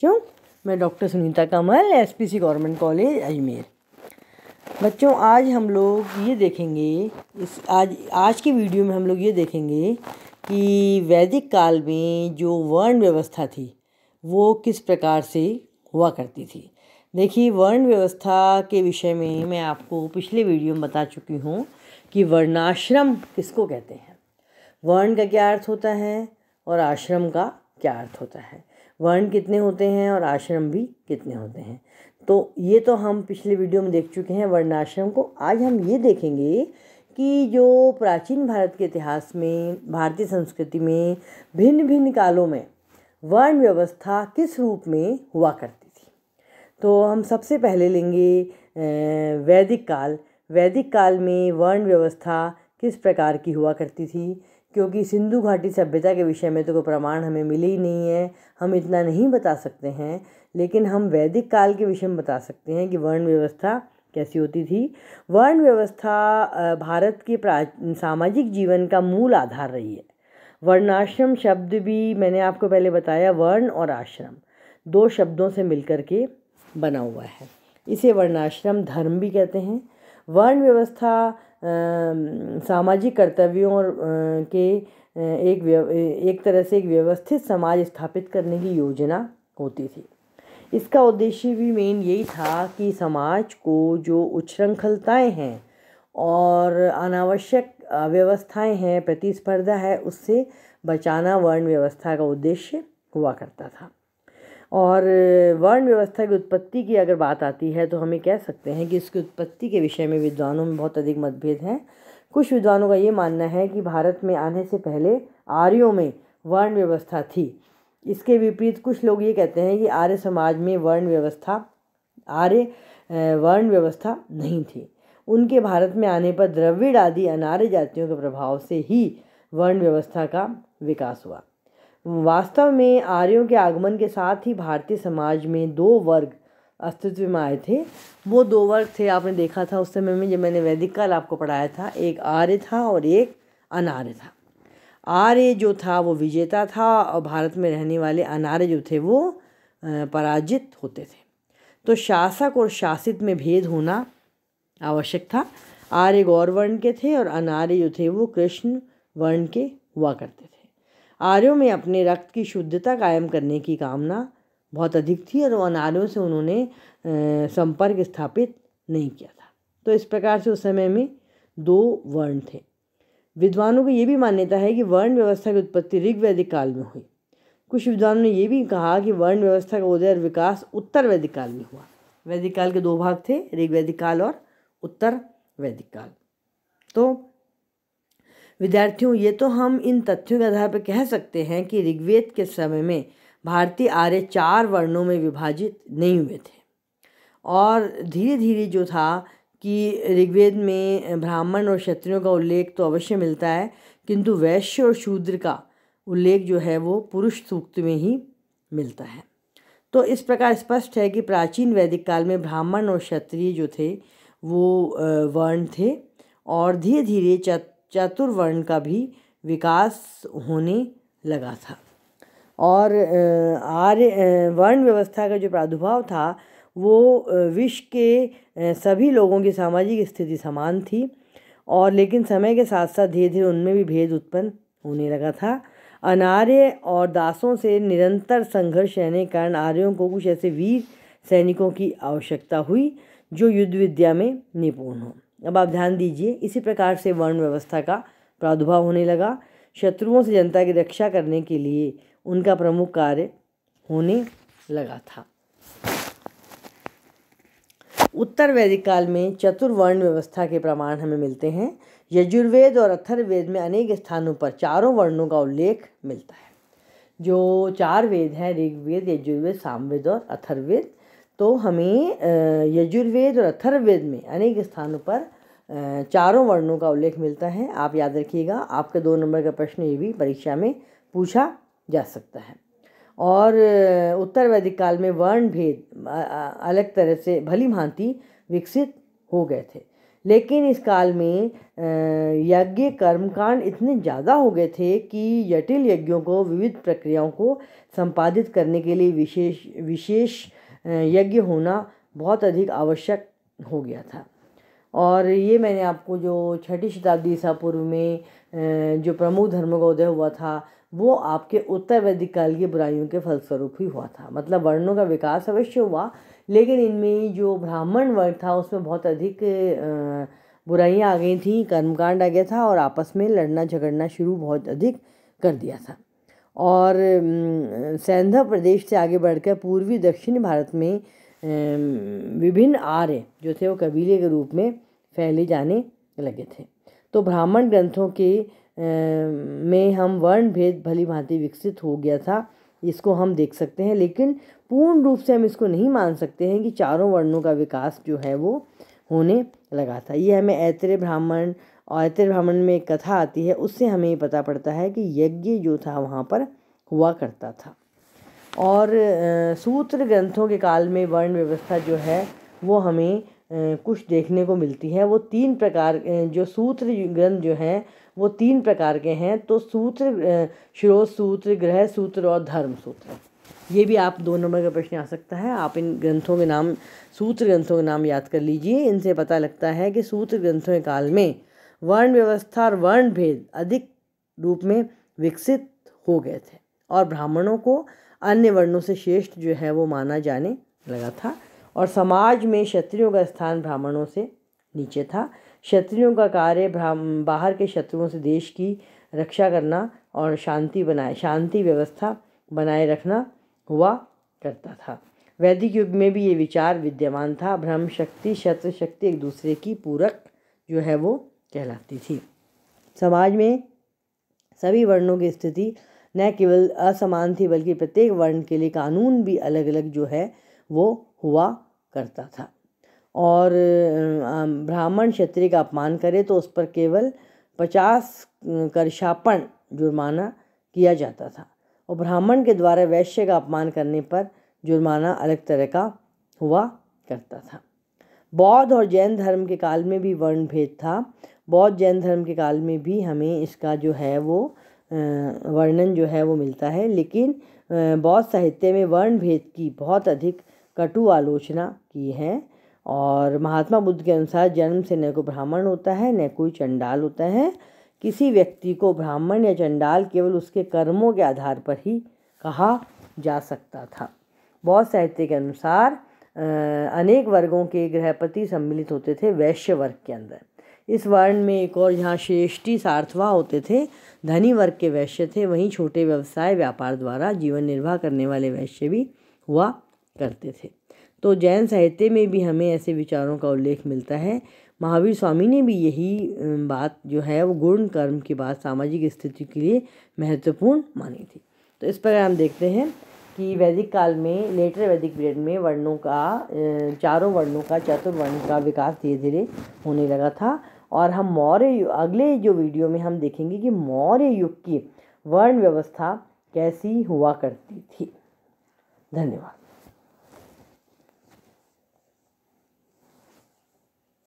क्यों मैं doctor Sunita Kamal SPC government college Ajmer बच्चों आज हम लोग ये देखेंगे इस आज आज की वीडियो में हम लोग ये देखेंगे कि वैदिक काल में जो वर्ण व्यवस्था थी वो किस प्रकार से हुआ करती थी देखिए वर्ण व्यवस्था के विषय में मैं आपको पिछले वीडियो में बता चुकी हूँ कि वर्णाश्रम किसको कहते हैं वर्ण का क्या अर्थ होता है और आश्रम का क्या अर्थ होता है वर्ण कितने होते हैं और आश्रम भी कितने होते हैं तो ये तो हम पिछले वीडियो में देख चुके हैं वर्णाश्रम को आज हम ये देखेंगे कि जो प्राचीन भारत के इतिहास में भारतीय संस्कृति में भिन्न भिन्न कालों में वर्ण व्यवस्था किस रूप में हुआ करती थी तो हम सबसे पहले लेंगे वैदिक काल वैदिक काल में वर्ण व्यवस्था किस प्रकार की हुआ करती थी क्योंकि सिंधु घाटी सभ्यता के विषय में तो कोई प्रमाण हमें मिले ही नहीं है हम इतना नहीं बता सकते हैं लेकिन हम वैदिक काल के विषय में बता सकते हैं कि वर्ण व्यवस्था कैसी होती थी वर्ण व्यवस्था भारत के प्रा सामाजिक जीवन का मूल आधार रही है वर्णाश्रम शब्द भी मैंने आपको पहले बताया वर्ण और आश्रम दो शब्दों से मिलकर के बना हुआ है इसे वर्णाश्रम धर्म भी कहते हैं वर्ण व्यवस्था सामाजिक कर्तव्यों और के एक एक तरह से एक व्यवस्थित समाज स्थापित करने की योजना होती थी इसका उद्देश्य भी मेन यही था कि समाज को जो उच्छृंखलताएँ हैं और अनावश्यक व्यवस्थाएं हैं प्रतिस्पर्धा है उससे बचाना वर्ण व्यवस्था का उद्देश्य हुआ करता था और वर्ण व्यवस्था की उत्पत्ति की अगर बात आती है तो हमें कह सकते हैं कि इसकी उत्पत्ति के विषय में विद्वानों में बहुत अधिक मतभेद हैं कुछ विद्वानों का ये मानना है कि भारत में आने से पहले आर्यों में वर्ण व्यवस्था थी इसके विपरीत कुछ लोग ये कहते हैं कि आर्य समाज में वर्ण व्यवस्था आर्य वर्ण व्यवस्था नहीं थी उनके भारत में आने पर द्रविड़ आदि अनार्य जातियों के प्रभाव से ही वर्ण व्यवस्था का विकास हुआ वास्तव में आर्यों के आगमन के साथ ही भारतीय समाज में दो वर्ग अस्तित्व में आए थे वो दो वर्ग थे आपने देखा था उस समय में जब मैंने वैदिक काल आपको पढ़ाया था एक आर्य था और एक अनार्य था आर्य जो था वो विजेता था और भारत में रहने वाले अनार्य जो थे वो पराजित होते थे तो शासक और शासित में भेद होना आवश्यक था आर्य गौर वर्ण के थे और अनार्य जो थे वो कृष्ण वर्ण के हुआ करते थे आर्यों में अपने रक्त की शुद्धता कायम करने की कामना बहुत अधिक थी और आर्यों से उन्होंने संपर्क स्थापित नहीं किया था तो इस प्रकार से उस समय में दो वर्ण थे विद्वानों को ये भी मान्यता है कि वर्ण व्यवस्था की उत्पत्ति ऋग्वैदिक काल में हुई कुछ विद्वानों ने ये भी कहा कि वर्ण व्यवस्था का उदय और विकास उत्तर वैदिक काल में हुआ वैदिक काल के दो भाग थे ऋग्वैदिक काल और उत्तर वैदिक काल तो विद्यार्थियों ये तो हम इन तथ्यों के आधार पर कह सकते हैं कि ऋग्वेद के समय में भारतीय आर्य चार वर्णों में विभाजित नहीं हुए थे और धीरे धीरे जो था कि ऋग्वेद में ब्राह्मण और क्षत्रियों का उल्लेख तो अवश्य मिलता है किंतु वैश्य और शूद्र का उल्लेख जो है वो पुरुष सूक्त में ही मिलता है तो इस प्रकार स्पष्ट है कि प्राचीन वैदिक काल में ब्राह्मण और क्षत्रिय जो थे वो वर्ण थे और धीरे धीरे चतुर्वर्ण का भी विकास होने लगा था और आर्य वर्ण व्यवस्था का जो प्रादुर्भाव था वो विश्व के सभी लोगों की सामाजिक स्थिति समान थी और लेकिन समय के साथ साथ धीरे धीरे उनमें भी भेद उत्पन्न होने लगा था अनार्य और दासों से निरंतर संघर्ष रहने के कारण आर्यों को कुछ ऐसे वीर सैनिकों की आवश्यकता हुई जो युद्ध विद्या में निपुण हों अब आप ध्यान दीजिए इसी प्रकार से वर्ण व्यवस्था का प्रादुर्भाव होने लगा शत्रुओं से जनता की रक्षा करने के लिए उनका प्रमुख कार्य होने लगा था उत्तर वैदिक काल में चतुर्वर्ण व्यवस्था के प्रमाण हमें मिलते हैं यजुर्वेद और अथर्ववेद में अनेक स्थानों पर चारों वर्णों का उल्लेख मिलता है जो चार वेद हैं ऋग्वेद यजुर्वेद सामवेद और अथर्ववेद तो हमें यजुर्वेद और अथर्ववेद में अनेक स्थानों पर चारों वर्णों का उल्लेख मिलता है आप याद रखिएगा आपके दो नंबर का प्रश्न ये भी परीक्षा में पूछा जा सकता है और उत्तर वैदिक काल में वर्ण भेद अलग तरह से भली भांति विकसित हो गए थे लेकिन इस काल में यज्ञ कर्मकांड इतने ज़्यादा हो गए थे कि जटिल यज्ञों को विविध प्रक्रियाओं को संपादित करने के लिए विशेष विशेष यज्ञ होना बहुत अधिक आवश्यक हो गया था और ये मैंने आपको जो छठी शताब्दी ईसा पूर्व में जो प्रमुख धर्म का उदय हुआ था वो आपके उत्तर वैदिक काल की बुराइयों के फलस्वरूप ही हुआ था मतलब वर्णों का विकास अवश्य हुआ लेकिन इनमें जो ब्राह्मण वर्ग था उसमें बहुत अधिक बुराइयाँ आ गई थी कर्मकांड आ गया था और आपस में लड़ना झगड़ना शुरू बहुत अधिक कर दिया था और सैंधा प्रदेश से आगे बढ़कर पूर्वी दक्षिण भारत में विभिन्न आर्य जो थे वो कबीले के रूप में फैले जाने लगे थे तो ब्राह्मण ग्रंथों के में हम वर्ण भेद भली भांति विकसित हो गया था इसको हम देख सकते हैं लेकिन पूर्ण रूप से हम इसको नहीं मान सकते हैं कि चारों वर्णों का विकास जो है वो होने लगा था ये हमें ऐतरे ब्राह्मण और भ्रमण में एक कथा आती है उससे हमें ये पता पड़ता है कि यज्ञ जो था वहाँ पर हुआ करता था और सूत्र ग्रंथों के काल में वर्ण व्यवस्था जो है वो हमें कुछ देखने को मिलती है वो तीन प्रकार जो सूत्र ग्रंथ जो हैं वो तीन प्रकार के हैं तो सूत्र श्रोत सूत्र ग्रह सूत्र और धर्म सूत्र ये भी आप दो नंबर का प्रश्न आ सकता है आप इन ग्रंथों के नाम सूत्र ग्रंथों के नाम याद कर लीजिए इनसे पता लगता है कि सूत्र ग्रंथों के काल में वर्ण व्यवस्था और वर्ण भेद अधिक रूप में विकसित हो गए थे और ब्राह्मणों को अन्य वर्णों से श्रेष्ठ जो है वो माना जाने लगा था और समाज में क्षत्रियों का स्थान ब्राह्मणों से नीचे था क्षत्रियों का कार्य बाहर के शत्रुओं से देश की रक्षा करना और शांति बनाए शांति व्यवस्था बनाए रखना हुआ करता था वैदिक युग में भी ये विचार विद्यमान था ब्रह्म शक्ति शत्रु शक्ति एक दूसरे की पूरक जो है वो कहलाती थी समाज में सभी वर्णों की स्थिति न केवल असमान थी बल्कि प्रत्येक वर्ण के लिए कानून भी अलग अलग जो है वो हुआ करता था और ब्राह्मण क्षत्रिय का अपमान करे तो उस पर केवल पचास करशापण जुर्माना किया जाता था और ब्राह्मण के द्वारा वैश्य का अपमान करने पर जुर्माना अलग तरह का हुआ करता था बौद्ध और जैन धर्म के काल में भी वर्ण भेद था बौद्ध जैन धर्म के काल में भी हमें इसका जो है वो वर्णन जो है वो मिलता है लेकिन बौद्ध साहित्य में वर्ण भेद की बहुत अधिक कटु आलोचना की है और महात्मा बुद्ध के अनुसार जन्म से न को ब्राह्मण होता है न कोई चंडाल होता है किसी व्यक्ति को ब्राह्मण या चंडाल केवल उसके कर्मों के आधार पर ही कहा जा सकता था बौद्ध साहित्य के अनुसार अनेक वर्गों के गृहपति सम्मिलित होते थे वैश्य वर्ग के अंदर इस वर्ण में एक और जहाँ श्रेष्ठी सार्थवा होते थे धनी वर्ग के वैश्य थे वहीं छोटे व्यवसाय व्यापार द्वारा जीवन निर्वाह करने वाले वैश्य भी हुआ करते थे तो जैन साहित्य में भी हमें ऐसे विचारों का उल्लेख मिलता है महावीर स्वामी ने भी यही बात जो है वो गुण कर्म की बात सामाजिक स्थिति के लिए महत्वपूर्ण मानी थी तो इस प्रकार हम देखते हैं कि वैदिक काल में लेटर वैदिक पीरियड में वर्णों का चारों वर्णों का चतुर्वर्ण का विकास धीरे धीरे होने लगा था और हम मौर्य अगले जो वीडियो में हम देखेंगे कि मौर्य युग की वर्ण व्यवस्था कैसी हुआ करती थी धन्यवाद